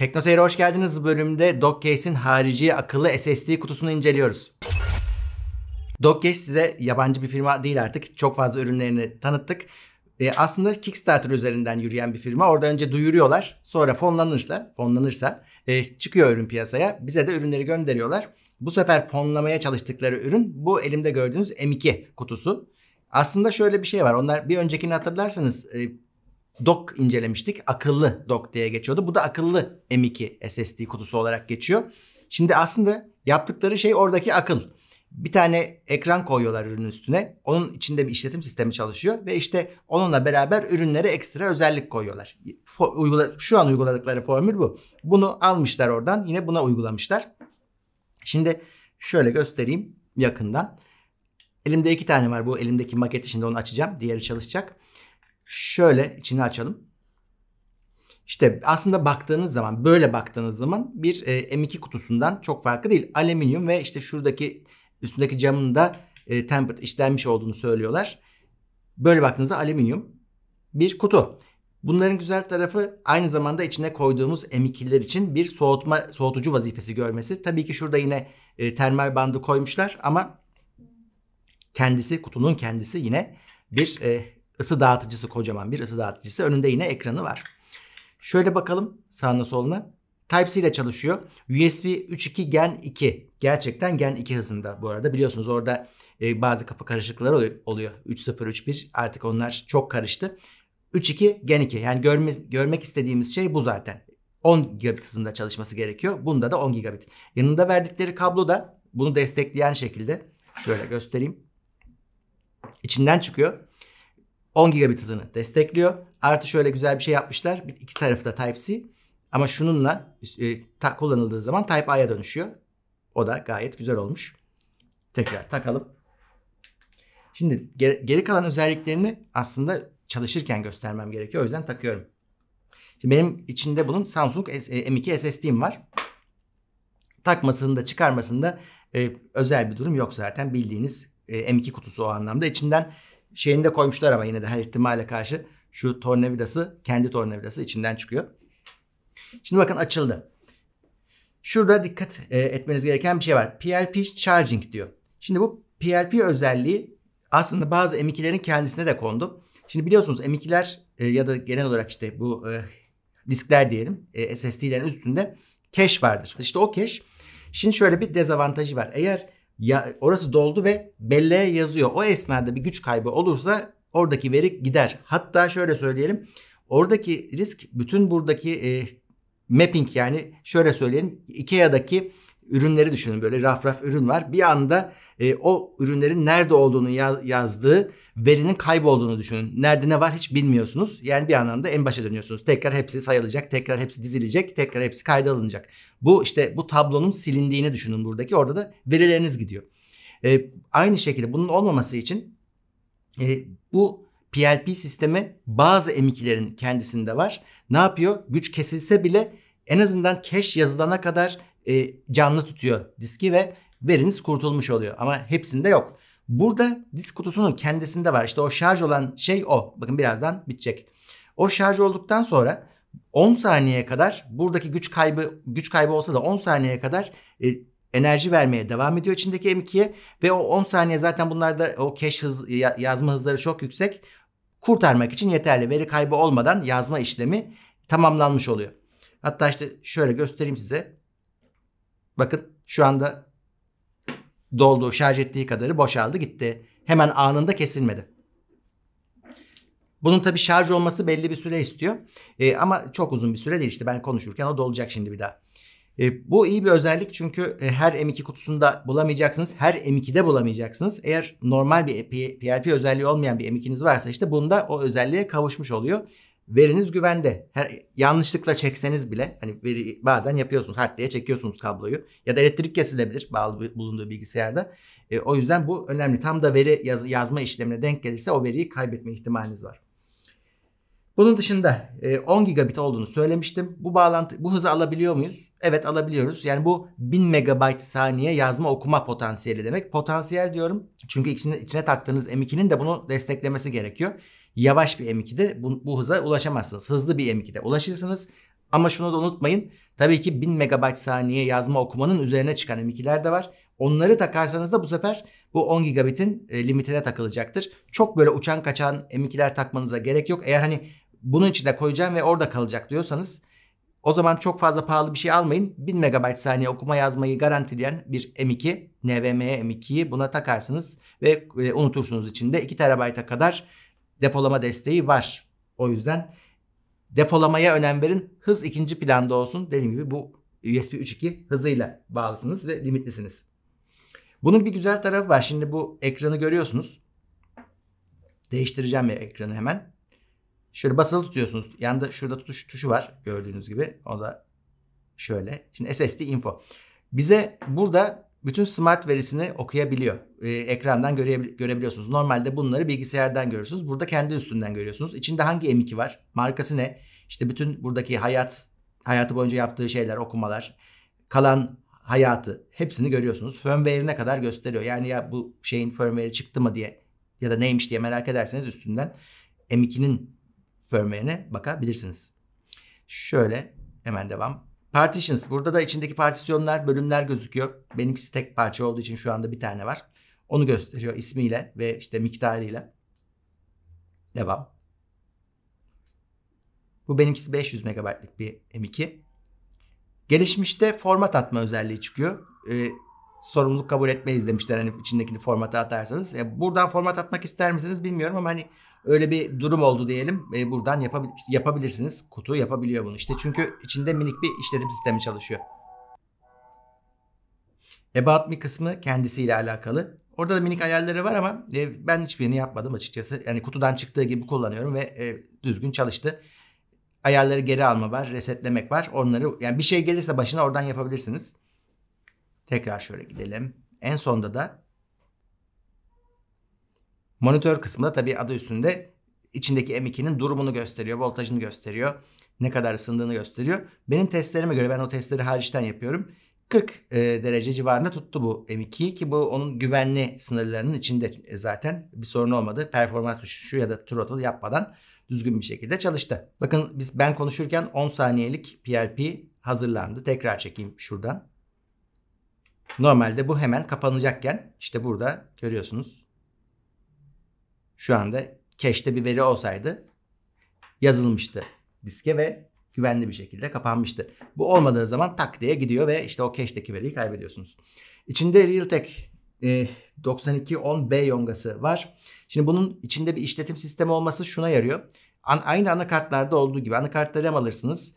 Teknoseyir'e hoş geldiniz. Bu bölümde Doccase'in harici akıllı SSD kutusunu inceliyoruz. Dockcase size yabancı bir firma değil artık. Çok fazla ürünlerini tanıttık. E, aslında Kickstarter üzerinden yürüyen bir firma. Orada önce duyuruyorlar. Sonra fonlanırsa, fonlanırsa e, çıkıyor ürün piyasaya. Bize de ürünleri gönderiyorlar. Bu sefer fonlamaya çalıştıkları ürün bu elimde gördüğünüz M2 kutusu. Aslında şöyle bir şey var. Onlar bir öncekini hatırlarsanız e, dock incelemiştik. Akıllı dock diye geçiyordu. Bu da akıllı M2 SSD kutusu olarak geçiyor. Şimdi aslında yaptıkları şey oradaki akıl. Bir tane ekran koyuyorlar ürünün üstüne. Onun içinde bir işletim sistemi çalışıyor ve işte onunla beraber ürünlere ekstra özellik koyuyorlar. Şu an uyguladıkları formül bu. Bunu almışlar oradan yine buna uygulamışlar. Şimdi şöyle göstereyim yakından. Elimde iki tane var. Bu elimdeki maketi şimdi onu açacağım. Diğeri çalışacak. Şöyle içini açalım. İşte aslında baktığınız zaman böyle baktığınız zaman bir e, M2 kutusundan çok farkı değil. Alüminyum ve işte şuradaki üstündeki camın da e, tempered işlenmiş olduğunu söylüyorlar. Böyle baktığınızda alüminyum bir kutu. Bunların güzel tarafı aynı zamanda içine koyduğumuz M2'ler için bir soğutma soğutucu vazifesi görmesi. Tabii ki şurada yine e, termal bandı koymuşlar ama kendisi kutunun kendisi yine bir e, ısı dağıtıcısı kocaman bir ısı dağıtıcısı. Önünde yine ekranı var. Şöyle bakalım sağına soluna. Type-C ile çalışıyor. USB 3.2 Gen 2. Gerçekten Gen 2 hızında bu arada. Biliyorsunuz orada e, bazı kafa karışıklıkları oluyor. 3.0, 3.1 artık onlar çok karıştı. 3.2 Gen 2. Yani görme, görmek istediğimiz şey bu zaten. 10 gigabit hızında çalışması gerekiyor. Bunda da 10 gigabit. Yanında verdikleri kablo da bunu destekleyen şekilde şöyle göstereyim. İçinden çıkıyor. 10 gigabit hızını destekliyor. Artı şöyle güzel bir şey yapmışlar. Bir, iki tarafı da Type-C. Ama şununla e, ta, kullanıldığı zaman Type-A'ya dönüşüyor. O da gayet güzel olmuş. Tekrar takalım. Şimdi geri, geri kalan özelliklerini aslında çalışırken göstermem gerekiyor. O yüzden takıyorum. Şimdi benim içinde bunun Samsung e, M2 SSD'm var. Takmasında çıkarmasında e, özel bir durum yok zaten. Bildiğiniz e, M2 kutusu o anlamda. İçinden şeyini de koymuşlar ama yine de her ihtimale karşı şu tornavidası kendi tornavidası içinden çıkıyor. Şimdi bakın açıldı. Şurada dikkat e, etmeniz gereken bir şey var. PLP charging diyor. Şimdi bu PLP özelliği aslında bazı M2'lerin kendisine de kondu. Şimdi biliyorsunuz M2'ler e, ya da genel olarak işte bu e, diskler diyelim SSD'lerin üstünde cache vardır. İşte o cache. Şimdi şöyle bir dezavantajı var. Eğer ya, orası doldu ve belleğe yazıyor. O esnada bir güç kaybı olursa oradaki veri gider. Hatta şöyle söyleyelim. Oradaki risk bütün buradaki e, mapping yani şöyle söyleyelim. IKEA'daki ürünleri düşünün böyle raf raf ürün var. Bir anda e, o ürünlerin nerede olduğunu yaz, yazdığı verinin kaybolduğunu düşünün. Nerede ne var hiç bilmiyorsunuz. Yani bir anlamda en başa dönüyorsunuz. Tekrar hepsi sayılacak, tekrar hepsi dizilecek, tekrar hepsi kayda alınacak. Bu işte bu tablonun silindiğini düşünün buradaki. Orada da verileriniz gidiyor. E, aynı şekilde bunun olmaması için e, bu PLP sistemi bazı emiklerin kendisinde var. Ne yapıyor? Güç kesilse bile en azından cache yazılana kadar e, canlı tutuyor diski ve veriniz kurtulmuş oluyor. Ama hepsinde yok. Burada disk kutusunun kendisinde var. İşte o şarj olan şey o. Bakın birazdan bitecek. O şarj olduktan sonra 10 saniyeye kadar buradaki güç kaybı güç kaybı olsa da 10 saniyeye kadar e, enerji vermeye devam ediyor içindeki M2'ye ve o 10 saniye zaten bunlarda o cache hız, yazma hızları çok yüksek. Kurtarmak için yeterli. Veri kaybı olmadan yazma işlemi tamamlanmış oluyor. Hatta işte şöyle göstereyim size. Bakın şu anda doldu, şarj ettiği kadarı boşaldı gitti. Hemen anında kesilmedi. Bunun tabii şarj olması belli bir süre istiyor. E, ama çok uzun bir süre değil işte ben konuşurken o dolacak şimdi bir daha. E, bu iyi bir özellik çünkü e, her M2 kutusunda bulamayacaksınız. Her M2'de bulamayacaksınız. Eğer normal bir PLP özelliği olmayan bir M2'niz varsa işte bunda o özelliğe kavuşmuş oluyor veriniz güvende. Her, yanlışlıkla çekseniz bile hani veri, bazen yapıyorsunuz. Hard diye çekiyorsunuz kabloyu. Ya da elektrik kesilebilir bağlı bulunduğu bilgisayarda. E, o yüzden bu önemli. Tam da veri yaz, yazma işlemine denk gelirse o veriyi kaybetme ihtimaliniz var. Bunun dışında 10 e, gigabit olduğunu söylemiştim. Bu bağlantı bu hızı alabiliyor muyuz? Evet alabiliyoruz. Yani bu 1000 megabyte saniye yazma okuma potansiyeli demek. Potansiyel diyorum. Çünkü içine, içine taktığınız M2'nin de bunu desteklemesi gerekiyor. Yavaş bir M2'de bu, bu hıza ulaşamazsınız. Hızlı bir M2'de ulaşırsınız. Ama şunu da unutmayın. Tabii ki 1000 megabyte saniye yazma okumanın üzerine çıkan M2'ler de var. Onları takarsanız da bu sefer bu 10 gigabitin e, limitine takılacaktır. Çok böyle uçan kaçan M2'ler takmanıza gerek yok. Eğer hani bunun içine koyacağım ve orada kalacak diyorsanız o zaman çok fazla pahalı bir şey almayın. 1000 megabayt saniye okuma yazmayı garantileyen bir M2, NVMe M2'yi buna takarsınız ve e, unutursunuz içinde 2 TB'a kadar depolama desteği var. O yüzden depolamaya önem verin. Hız ikinci planda olsun. Dediğim gibi bu USB 3.2 hızıyla bağlısınız ve limitlisiniz. Bunun bir güzel tarafı var. Şimdi bu ekranı görüyorsunuz. Değiştireceğim ya ekranı hemen. Şöyle basılı tutuyorsunuz. Yanında şurada tutuş tuşu var gördüğünüz gibi. O da şöyle. Şimdi SSD info. Bize burada bütün smart verisini okuyabiliyor. Ee, ekrandan görebili- görebiliyorsunuz. Normalde bunları bilgisayardan görürsünüz. Burada kendi üstünden görüyorsunuz. İçinde hangi M2 var? Markası ne? İşte bütün buradaki hayat, hayatı boyunca yaptığı şeyler, okumalar, kalan hayatı hepsini görüyorsunuz. Firmware'ine kadar gösteriyor. Yani ya bu şeyin firmware'i çıktı mı diye ya da neymiş diye merak ederseniz üstünden M2'nin firmware'ine bakabilirsiniz. Şöyle hemen devam. Partitions. Burada da içindeki partisyonlar, bölümler gözüküyor. Benimkisi tek parça olduğu için şu anda bir tane var. Onu gösteriyor ismiyle ve işte miktarıyla. Devam. Bu benimkisi 500 MB'lik bir M2. Gelişmişte format atma özelliği çıkıyor. E, sorumluluk kabul etmeyiz demişler hani içindekini formata atarsanız. E, buradan format atmak ister misiniz bilmiyorum ama hani öyle bir durum oldu diyelim. E, buradan yapabil- yapabilirsiniz. Kutu yapabiliyor bunu İşte Çünkü içinde minik bir işletim sistemi çalışıyor. About Me kısmı kendisiyle alakalı. Orada da minik ayarları var ama e, ben hiçbirini yapmadım açıkçası. Yani kutudan çıktığı gibi kullanıyorum ve e, düzgün çalıştı. Ayarları geri alma var, resetlemek var. Onları yani bir şey gelirse başına oradan yapabilirsiniz. Tekrar şöyle gidelim. En sonda da monitör kısmında tabii adı üstünde içindeki M2'nin durumunu gösteriyor, voltajını gösteriyor, ne kadar ısındığını gösteriyor. Benim testlerime göre ben o testleri hariçten yapıyorum. 40 e, derece civarında tuttu bu m 2 ki bu onun güvenli sınırlarının içinde zaten bir sorun olmadı. Performans düşüşü ya da throttle yapmadan düzgün bir şekilde çalıştı. Bakın biz ben konuşurken 10 saniyelik PLP hazırlandı. Tekrar çekeyim şuradan. Normalde bu hemen kapanacakken işte burada görüyorsunuz. Şu anda cache'te bir veri olsaydı yazılmıştı diske ve güvenli bir şekilde kapanmıştı. Bu olmadığı zaman tak diye gidiyor ve işte o cache'deki veriyi kaybediyorsunuz. İçinde Realtek e, eh, 9210B yongası var. Şimdi bunun içinde bir işletim sistemi olması şuna yarıyor. An, aynı anakartlarda olduğu gibi anakartları hem alırsınız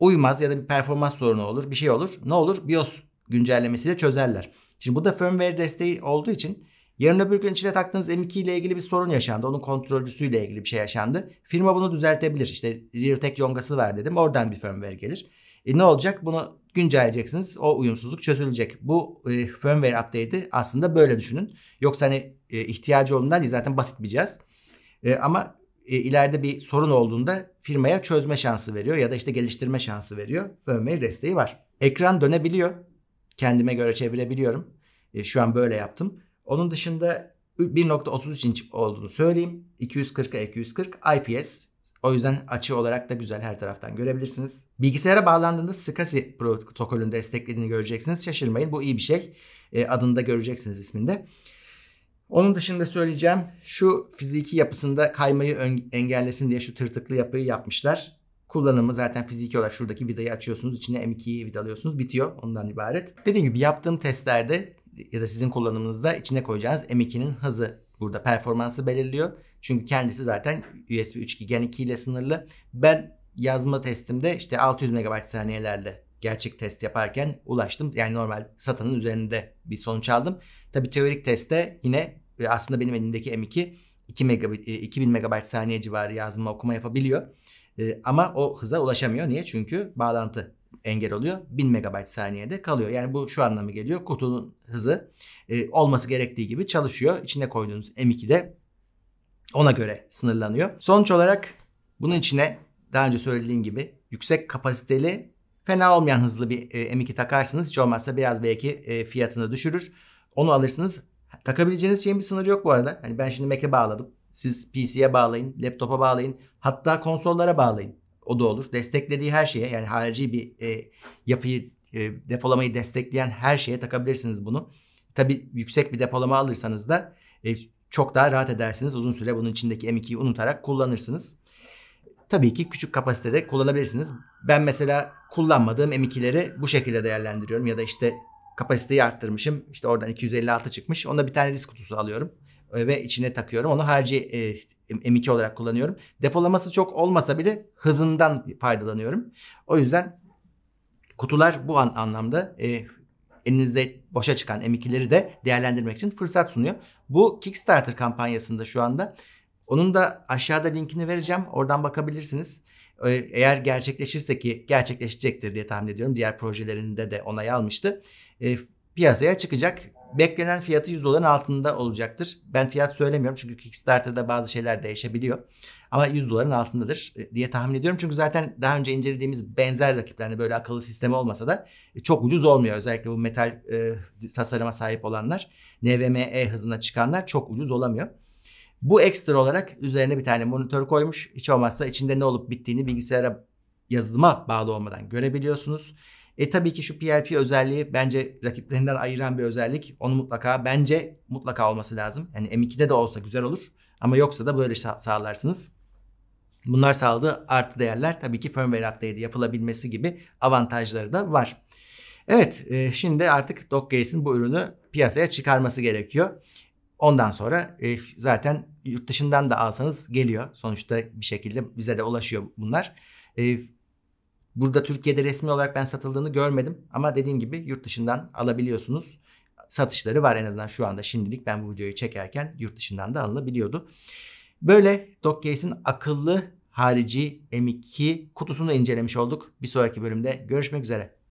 uymaz ya da bir performans sorunu olur bir şey olur. Ne olur? BIOS güncellemesiyle çözerler. Şimdi bu da firmware desteği olduğu için yarın öbür gün içine taktığınız M2 ile ilgili bir sorun yaşandı. Onun kontrolcüsüyle ilgili bir şey yaşandı. Firma bunu düzeltebilir. İşte RealTek yongası var dedim. Oradan bir firmware gelir. E ne olacak? Bunu güncelleyeceksiniz. O uyumsuzluk çözülecek. Bu e, firmware update'i aslında böyle düşünün. Yoksa hani e, ihtiyacı olduğundan değil zaten basit bir cihaz. E, ama e, ileride bir sorun olduğunda firmaya çözme şansı veriyor ya da işte geliştirme şansı veriyor. Firmware desteği var. Ekran dönebiliyor. Kendime göre çevirebiliyorum. E, şu an böyle yaptım. Onun dışında 1.33 inç olduğunu söyleyeyim. 240'a 240 IPS o yüzden açı olarak da güzel her taraftan görebilirsiniz. Bilgisayara bağlandığında SCSI protokolünü desteklediğini göreceksiniz. Şaşırmayın bu iyi bir şey. E, adında göreceksiniz isminde. Onun dışında söyleyeceğim şu fiziki yapısında kaymayı engellesin diye şu tırtıklı yapıyı yapmışlar. Kullanımı zaten fiziki olarak şuradaki vidayı açıyorsunuz. içine M2'yi vidalıyorsunuz. Bitiyor ondan ibaret. Dediğim gibi yaptığım testlerde ya da sizin kullanımınızda içine koyacağınız M2'nin hızı burada performansı belirliyor. Çünkü kendisi zaten USB 3.2 Gen 2 ile sınırlı. Ben yazma testimde işte 600 MB saniyelerle gerçek test yaparken ulaştım. Yani normal SATA'nın üzerinde bir sonuç aldım. Tabii teorik testte yine e, aslında benim elimdeki M2 2 megabit, 2000 e, MB saniye civarı yazma okuma yapabiliyor. E, ama o hıza ulaşamıyor. Niye? Çünkü bağlantı engel oluyor. 1000 megabayt saniyede kalıyor. Yani bu şu anlamı geliyor. Kutunun hızı e, olması gerektiği gibi çalışıyor. İçine koyduğunuz M2 de ona göre sınırlanıyor. Sonuç olarak bunun içine daha önce söylediğim gibi yüksek kapasiteli fena olmayan hızlı bir e, M2 takarsınız. Hiç olmazsa biraz belki e, fiyatını düşürür. Onu alırsınız. Takabileceğiniz şeyin bir sınırı yok bu arada. Hani ben şimdi Mac'e bağladım. Siz PC'ye bağlayın, laptopa bağlayın, hatta konsollara bağlayın. O da olur. Desteklediği her şeye yani harici bir e, yapıyı e, depolamayı destekleyen her şeye takabilirsiniz bunu. Tabi yüksek bir depolama alırsanız da e, çok daha rahat edersiniz. Uzun süre bunun içindeki M2'yi unutarak kullanırsınız. Tabii ki küçük kapasitede kullanabilirsiniz. Ben mesela kullanmadığım M2'leri bu şekilde değerlendiriyorum ya da işte kapasiteyi arttırmışım. İşte oradan 256 çıkmış. Onda bir tane disk kutusu alıyorum. E, ve içine takıyorum. Onu harici e, M2 olarak kullanıyorum. Depolaması çok olmasa bile hızından faydalanıyorum. O yüzden kutular bu an, anlamda e, elinizde boşa çıkan M2'leri de değerlendirmek için fırsat sunuyor. Bu Kickstarter kampanyasında şu anda. Onun da aşağıda linkini vereceğim. Oradan bakabilirsiniz. E, eğer gerçekleşirse ki gerçekleşecektir diye tahmin ediyorum. Diğer projelerinde de onay almıştı. E, piyasaya çıkacak beklenen fiyatı 100 doların altında olacaktır. Ben fiyat söylemiyorum çünkü Kickstarter'da bazı şeyler değişebiliyor. Ama 100 doların altındadır e, diye tahmin ediyorum. Çünkü zaten daha önce incelediğimiz benzer rakiplerde hani böyle akıllı sistemi olmasa da e, çok ucuz olmuyor. Özellikle bu metal e, tasarıma sahip olanlar, NVMe hızına çıkanlar çok ucuz olamıyor. Bu ekstra olarak üzerine bir tane monitör koymuş. Hiç olmazsa içinde ne olup bittiğini bilgisayara yazılıma bağlı olmadan görebiliyorsunuz. E tabii ki şu PRP özelliği bence rakiplerinden ayıran bir özellik. Onu mutlaka bence mutlaka olması lazım. Yani M2'de de olsa güzel olur. Ama yoksa da böyle sağ sağlarsınız. Bunlar sağladığı artı değerler tabii ki firmware update yapılabilmesi gibi avantajları da var. Evet e, şimdi artık Dockgate'in bu ürünü piyasaya çıkarması gerekiyor. Ondan sonra e, zaten yurt dışından da alsanız geliyor. Sonuçta bir şekilde bize de ulaşıyor bunlar. E, Burada Türkiye'de resmi olarak ben satıldığını görmedim ama dediğim gibi yurt dışından alabiliyorsunuz. Satışları var en azından şu anda şimdilik ben bu videoyu çekerken yurt dışından da alınabiliyordu. Böyle DocCase'in akıllı harici M2 kutusunu incelemiş olduk. Bir sonraki bölümde görüşmek üzere.